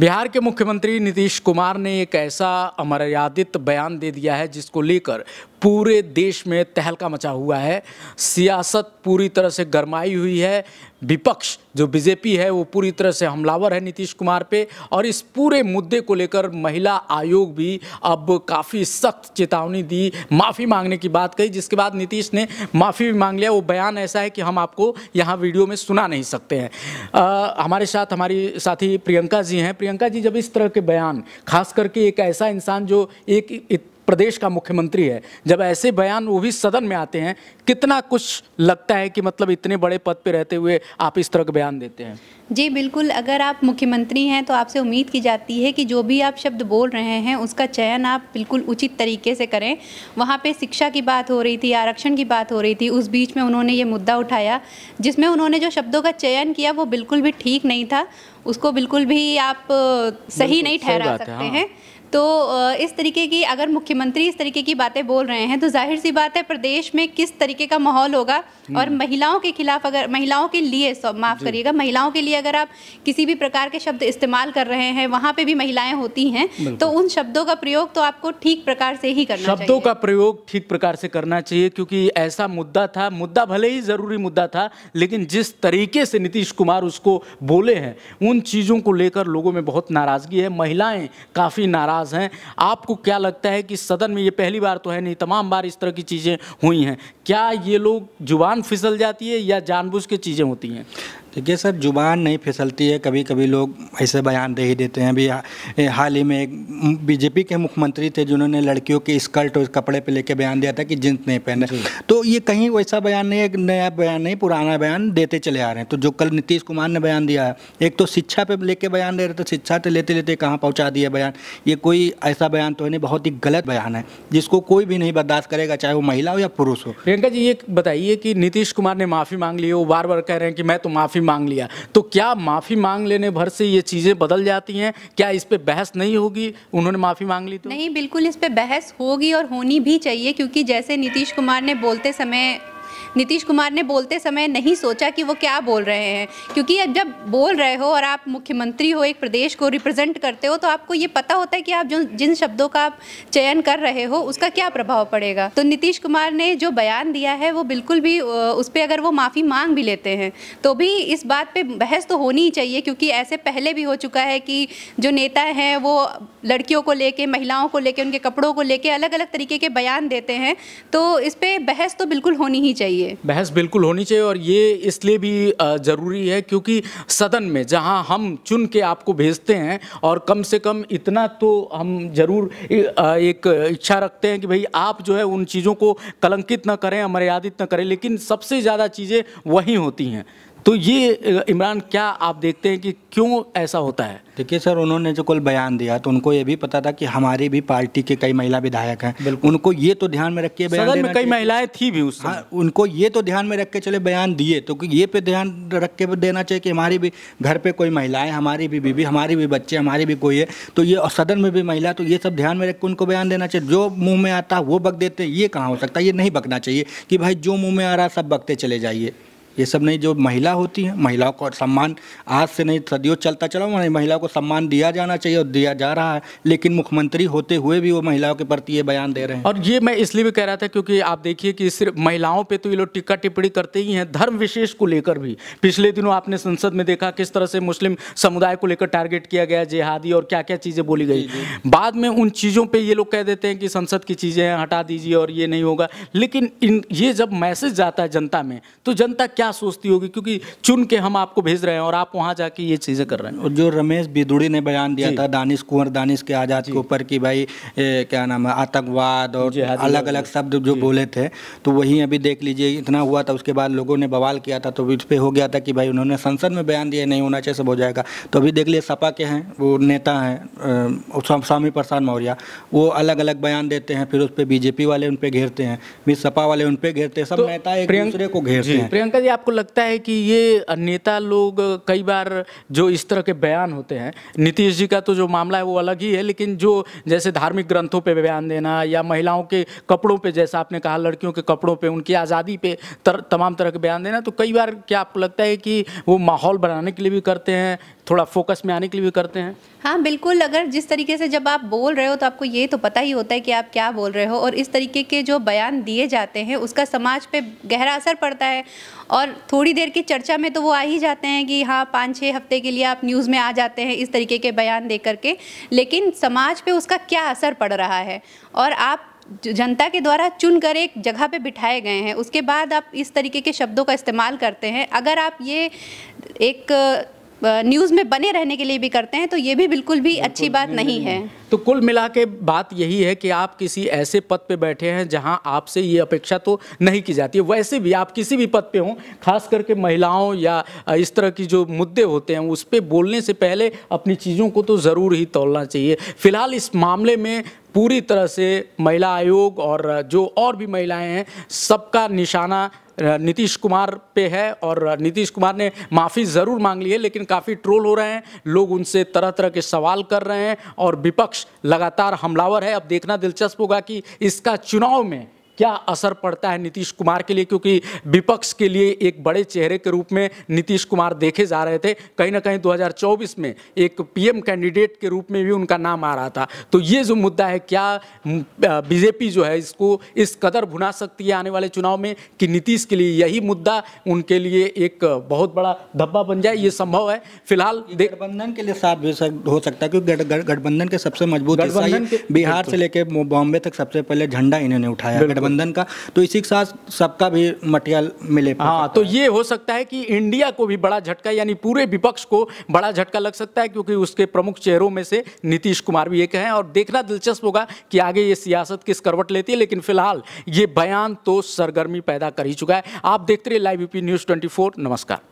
बिहार के मुख्यमंत्री नीतीश कुमार ने एक ऐसा अमर्यादित बयान दे दिया है जिसको लेकर पूरे देश में तहलका मचा हुआ है सियासत पूरी तरह से गरमाई हुई है विपक्ष जो बीजेपी है वो पूरी तरह से हमलावर है नीतीश कुमार पे और इस पूरे मुद्दे को लेकर महिला आयोग भी अब काफ़ी सख्त चेतावनी दी माफ़ी मांगने की बात कही जिसके बाद नीतीश ने माफ़ी भी मांग लिया वो बयान ऐसा है कि हम आपको यहाँ वीडियो में सुना नहीं सकते हैं आ, हमारे साथ हमारी साथी प्रियंका जी हैं प्रियंका जी जब इस तरह के बयान खास करके एक ऐसा इंसान जो एक प्रदेश का मुख्यमंत्री है जब ऐसे बयान वो भी सदन में आते हैं कितना कुछ लगता है कि मतलब इतने बड़े पद पे रहते हुए आप इस तरह के बयान देते हैं जी बिल्कुल अगर आप मुख्यमंत्री हैं तो आपसे उम्मीद की जाती है कि जो भी आप शब्द बोल रहे हैं उसका चयन आप बिल्कुल उचित तरीके से करें वहाँ पे शिक्षा की बात हो रही थी आरक्षण की बात हो रही थी उस बीच में उन्होंने ये मुद्दा उठाया जिसमें उन्होंने जो शब्दों का चयन किया वो बिल्कुल भी ठीक नहीं था उसको बिल्कुल भी आप सही नहीं ठहरा सकते हाँ। हैं हाँ। तो इस तरीके की अगर मुख्यमंत्री इस तरीके की बातें बोल रहे हैं तो जाहिर सी बात है प्रदेश में किस तरीके का माहौल होगा और हम्म। महिलाओं के खिलाफ अगर महिलाओं के लिए माफ़ करिएगा महिलाओं के लिए अगर आप किसी भी प्रकार के शब्द इस्तेमाल कर रहे हैं वहां पे भी महिलाएं होती हैं तो उन शब्दों का प्रयोग तो आपको ठीक प्रकार से ही करना शब्दों का प्रयोग ठीक प्रकार से करना चाहिए क्योंकि ऐसा मुद्दा था मुद्दा भले ही ज़रूरी मुद्दा था लेकिन जिस तरीके से नीतीश कुमार उसको बोले हैं उन चीज़ों को लेकर लोगों में बहुत नाराज़गी है महिलाएं काफ़ी नाराज़ नाराज़ हैं आपको क्या लगता है कि सदन में ये पहली बार तो है नहीं तमाम बार इस तरह की चीज़ें हुई हैं क्या ये लोग जुबान फिसल जाती है या जानबूझ के चीज़ें होती हैं देखिए सर ज़ुबान नहीं फिसलती है कभी कभी लोग ऐसे बयान दे ही देते हैं अभी हाल ही में एक बीजेपी के मुख्यमंत्री थे जिन्होंने लड़कियों के स्कर्ट और कपड़े पे लेके बयान दिया था कि जींस नहीं पहने तो ये कहीं वैसा बयान नहीं एक नया बयान नहीं पुराना बयान देते चले आ रहे हैं तो जो कल नीतीश कुमार ने बयान दिया है एक तो शिक्षा पर लेके बयान दे रहे थे शिक्षा तो लेते लेते कहाँ पहुँचा दिया बयान ये कोई ऐसा बयान तो है नहीं बहुत ही गलत बयान है जिसको कोई भी नहीं बर्दाश्त करेगा चाहे वो महिला हो या पुरुष हो प्रियंका जी ये बताइए कि नीतीश कुमार ने माफ़ी मांग ली वो बार बार कह रहे हैं कि मैं तो माफ़ी मांग लिया तो क्या माफ़ी मांग लेने भर से ये चीज़ें बदल जाती हैं क्या इस पर बहस नहीं होगी उन्होंने माफ़ी मांग ली तो नहीं बिल्कुल इस पर बहस होगी और होनी भी चाहिए क्योंकि जैसे नीतीश कुमार ने बोलते समय नीतीश कुमार ने बोलते समय नहीं सोचा कि वो क्या बोल रहे हैं क्योंकि जब बोल रहे हो और आप मुख्यमंत्री हो एक प्रदेश को रिप्रेजेंट करते हो तो आपको ये पता होता है कि आप जो जिन शब्दों का आप चयन कर रहे हो उसका क्या प्रभाव पड़ेगा तो नीतीश कुमार ने जो बयान दिया है वो बिल्कुल भी उस पर अगर वो माफ़ी मांग भी लेते हैं तो भी इस बात पर बहस तो होनी ही चाहिए क्योंकि ऐसे पहले भी हो चुका है कि जो नेता हैं वो लड़कियों को लेके महिलाओं को लेके उनके कपड़ों को लेके अलग अलग तरीके के बयान देते हैं तो इस पर बहस तो बिल्कुल होनी ही चाहिए चाहिए बहस बिल्कुल होनी चाहिए और ये इसलिए भी ज़रूरी है क्योंकि सदन में जहाँ हम चुन के आपको भेजते हैं और कम से कम इतना तो हम ज़रूर एक इच्छा रखते हैं कि भाई आप जो है उन चीज़ों को कलंकित ना करें मर्यादित ना करें लेकिन सबसे ज़्यादा चीज़ें वही होती हैं तो ये इमरान क्या आप देखते हैं कि क्यों ऐसा होता है देखिए सर उन्होंने जो कल बयान दिया तो उनको ये भी पता था कि हमारी भी पार्टी के कई महिला विधायक हैं बिल्कुल उनको ये तो ध्यान में रख के बयान में कई महिलाएं थी भी उस हाँ, उनको ये तो ध्यान में रख के चले बयान दिए तो ये पे ध्यान रख के देना चाहिए कि हमारी भी घर पर कोई महिलाएं हमारी भी बीबी हमारी भी बच्चे हमारी भी कोई है तो ये सदन में भी महिला तो ये सब ध्यान में रख के उनको बयान देना चाहिए जो मुँह में आता वो बक देते ये कहाँ हो सकता है ये नहीं बकना चाहिए कि भाई जो मुँह में आ रहा सब बकते चले जाइए ये सब नहीं जो महिला होती है महिलाओं को सम्मान आज से नहीं सदियों चलता चला हुआ नहीं महिलाओं को सम्मान दिया जाना चाहिए और दिया जा रहा है लेकिन मुख्यमंत्री होते हुए भी वो महिलाओं के प्रति ये बयान दे रहे हैं और ये मैं इसलिए भी कह रहा था क्योंकि आप देखिए कि सिर्फ महिलाओं पर तो ये लोग टिक्का टिप्पणी करते ही हैं धर्म विशेष को लेकर भी पिछले दिनों आपने संसद में देखा किस तरह से मुस्लिम समुदाय को लेकर टारगेट किया गया जिहादी और क्या क्या चीज़ें बोली गई बाद में उन चीज़ों पर ये लोग कह देते हैं कि संसद की चीज़ें हटा दीजिए और ये नहीं होगा लेकिन इन ये जब मैसेज जाता है जनता में तो जनता क्या क्या सोचती होगी क्योंकि चुन के हम आपको भेज रहे हैं और आप वहाँ जाके ये चीज़ें कर रहे हैं और जो रमेश बिदुड़ी ने बयान दिया था दानिश कुंवर दानिश के आज़ाद के ऊपर कि भाई ए, क्या नाम है आतंकवाद और अलग अलग शब्द जो बोले थे तो वहीं अभी देख लीजिए इतना हुआ था उसके बाद लोगों ने बवाल किया था तो इस पर हो गया था कि भाई उन्होंने संसद में बयान दिया नहीं होना चाहिए सब हो जाएगा तो अभी देख लिए सपा के हैं वो नेता हैं स्वामी प्रसाद मौर्य वो अलग अलग बयान देते हैं फिर उस पर बीजेपी वाले उन पर घेरते हैं फिर सपा वाले उन पर घेरते हैं सब तो नेता एक दूसरे को घेरते हैं प्रियंका जी आपको लगता है कि ये नेता लोग कई बार जो इस तरह के बयान होते हैं नीतीश जी का तो जो मामला है वो अलग ही है लेकिन जो जैसे धार्मिक ग्रंथों पे बयान देना या महिलाओं के कपड़ों पे जैसा आपने कहा लड़कियों के कपड़ों पे उनकी आज़ादी पे तर, तमाम तरह के बयान देना तो कई बार क्या आपको लगता है कि वो माहौल बनाने के लिए भी करते हैं थोड़ा फोकस में आने के लिए भी करते हैं हाँ बिल्कुल अगर जिस तरीके से जब आप बोल रहे हो तो आपको ये तो पता ही होता है कि आप क्या बोल रहे हो और इस तरीके के जो बयान दिए जाते हैं उसका समाज पे गहरा असर पड़ता है और थोड़ी देर की चर्चा में तो वो आ ही जाते हैं कि हाँ पाँच छः हफ्ते के लिए आप न्यूज़ में आ जाते हैं इस तरीके के बयान दे करके लेकिन समाज पर उसका क्या असर पड़ रहा है और आप जनता के द्वारा चुन कर एक जगह पे बिठाए गए हैं उसके बाद आप इस तरीके के शब्दों का इस्तेमाल करते हैं अगर आप ये एक न्यूज़ में बने रहने के लिए भी करते हैं तो ये भी बिल्कुल भी अच्छी बात नहीं है तो कुल मिला के बात यही है कि आप किसी ऐसे पद पे बैठे हैं जहां आपसे ये अपेक्षा तो नहीं की जाती है वैसे भी आप किसी भी पद पे हों खास करके महिलाओं या इस तरह की जो मुद्दे होते हैं उस पर बोलने से पहले अपनी चीज़ों को तो ज़रूर ही तोलना चाहिए फिलहाल इस मामले में पूरी तरह से महिला आयोग और जो और भी महिलाएं हैं सबका निशाना नीतीश कुमार पे है और नीतीश कुमार ने माफ़ी ज़रूर मांग ली है लेकिन काफ़ी ट्रोल हो रहे हैं लोग उनसे तरह तरह के सवाल कर रहे हैं और विपक्ष लगातार हमलावर है अब देखना दिलचस्प होगा कि इसका चुनाव में क्या असर पड़ता है नीतीश कुमार के लिए क्योंकि विपक्ष के लिए एक बड़े चेहरे के रूप में नीतीश कुमार देखे जा रहे थे कहीं ना कहीं 2024 में एक पीएम कैंडिडेट के रूप में भी उनका नाम आ रहा था तो ये जो मुद्दा है क्या बीजेपी जो है इसको इस कदर भुना सकती है आने वाले चुनाव में कि नीतीश के लिए यही मुद्दा उनके लिए एक बहुत बड़ा धब्बा बन जाए ये संभव है फिलहाल गठबंधन के लिए साफ हो सकता है क्योंकि गठबंधन के सबसे मजबूत बिहार से लेकर बॉम्बे तक सबसे पहले झंडा इन्होंने उठाया गठबंधन का तो इसी के साथ सबका भी मटेरियल मिले हाँ तो ये हो सकता है कि इंडिया को भी बड़ा झटका यानी पूरे विपक्ष को बड़ा झटका लग सकता है क्योंकि उसके प्रमुख चेहरों में से नीतीश कुमार भी एक हैं और देखना दिलचस्प होगा कि आगे ये सियासत किस करवट लेती है लेकिन फिलहाल ये बयान तो सरगर्मी पैदा कर ही चुका है आप देखते रहिए लाइव यूपी न्यूज़ ट्वेंटी नमस्कार